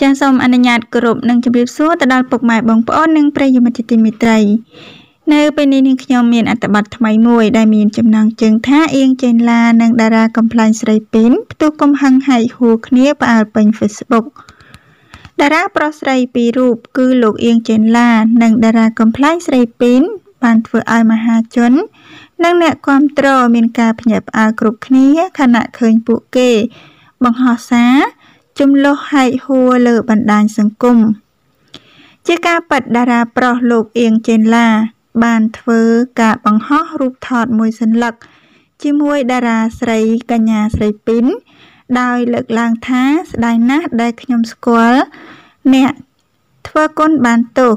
ចាសសូមអនុញ្ញាតគោរពនិងជម្រាបសួរទៅដល់ពុកម៉ែបងប្អូននិងប្រិយមិត្តជាទីមេត្រី នៅ ពេលនេះនាងខ្ញុំមានអត្ថបទថ្មីមួយដែលមានចំណងជើងថាអៀងចេនឡា និងតារាកំ plaign ស្រីពីនផ្ទុះកំហឹងហែកហួរគ្នាផ្អើលពេញ Facebook តារាប្រុសស្រីពីររូបគឺលោកអៀងចេនឡានិងតារាកំ plaign ស្រីពីនបានធ្វើឲ្យមហាជននិងអ្នកគាំទ្រមានការភ្ញាក់ផ្អើលគ្រប់គ្នាខណៈឃើញពួកគេបង្ហោះសារចំលោះហែកហួរលើបណ្ដាញសង្គមជាការប៉ັດតារាប្រុសលោកអៀងចេនឡាបានធ្វើការបង្ហោះរូបថតមួយសន្លឹកជាមួយតារាស្រីកញ្ញាស្រីពីនដោយលើកឡើងថាស្ដាយណាស់ដែលខ្ញុំស្គាល់អ្នកធ្វើគុណបានទោស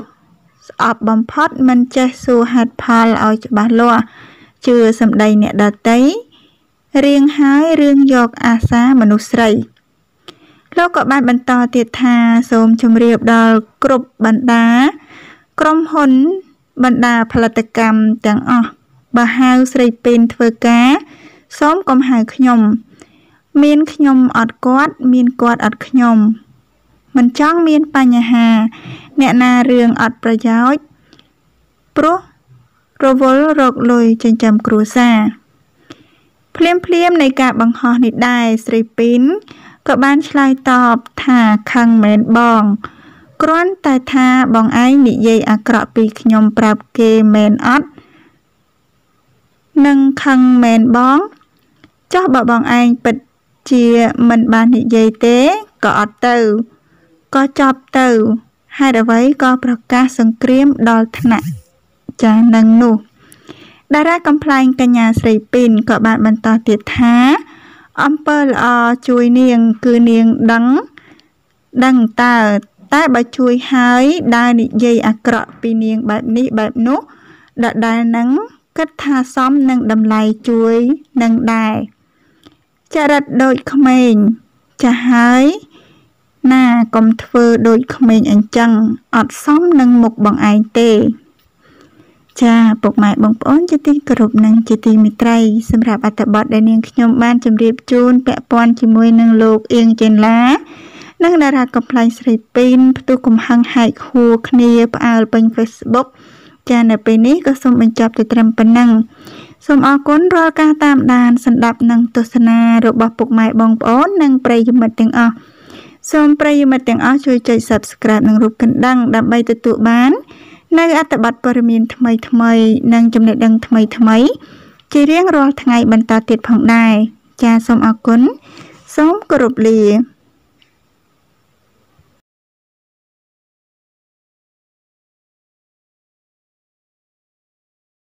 ស្អប់បំផុតមិនចេះសួរហេតុផលឲ្យច្បាស់លាស់ជឿសម្ដីអ្នកដតីរៀងហើយរឿងយកអាសាមនុស្សស្រីលោកក៏បានបន្តទៀតថាសូមជម្រាបដល់គ្រប់បណ្ដា ក្រុមហ៊ុនបណ្ដាផលិតកម្មទាំងអស់បើហៅស្រីពេនធ្វើការ សូមកុំហៅខ្ញុំ មានខ្ញុំអត់គាត់ មានគាត់អត់ខ្ញុំ មិនចង់មានបញ្ហា អ្នកណារឿងអត់ប្រយោជន៍ព្រោះរវល់រកលុយចិញ្ចឹមគ្រួសារភ្លាមភ្លាមនៃការបង្ហោះនេះដែរស្រីពីនក៏បានឆ្លើយតបថាខឹងមែនបងគ្រាន់តែថាបងឯងនិយាយអាក្រក់ពីខ្ញុំប្រាប់គេមែនអត់នឹងខឹងមែនបងចោះបើបងឯងពិតជាមិនបាននិយាយទេក៏អត់ទៅក៏ចប់ទៅហេតុអ្វីក៏ប្រកាសសង្គ្រាមដល់ថ្នាក់ចានឹងនោះតារាកំ pl ែងកញ្ញាស្រីពីនក៏បានបន្តទៀតថាអំពើល្អជួយនាងគឺនាងដឹង ដឹងតើតែបើជួយហើយដែលនិយាយអាក្រក់ពីនាងបែបនេះបែបនោះដដែលនឹងគិតថាសមនឹងតម្លៃជួយនឹងដែរចរិតដូចក្មេងចាស់ហើយណាកុំធ្វើដូចក្មេងអញ្ចឹងអត់សមនឹងមុខបងឯងទេចាពុកម៉ែបងប្អូនជាទីគោរពនិងជាទីមេត្រីសម្រាប់អត្ថបទដែលនាងខ្ញុំបានជម្រាបជូនពាក់ព័ន្ធជាមួយនឹងលោកអៀងចិនឡា និងតារាកំ pl ែងស្រីពីនផ្ទុះកំហឹងហែកហួរគ្នាផ្អើលពេញ Facebook ចានៅពេលនេះក៏សូមបញ្ចប់ទៅត្រឹមប៉ុណ្ណឹងសូមអរគុណរាល់ការតាមដានស្ដាប់និង ទស្សនារបស់ពុកម៉ែបងប្អូននិងប្រិយមិត្តទាំងអស់សូមប្រិយមិត្តទាំងអស់ជួយចុច Subscribe និងរូបកណ្ដឹងដើម្បីទទួលបាននៅអត្ថបទព័ត៌មានថ្មីថ្មីនិងចំណេះដឹងថ្មីថ្មីជារៀងរាល់ថ្ងៃបន្តទៀតផងដែរចាសសូមអរគុណសូមគោរពលា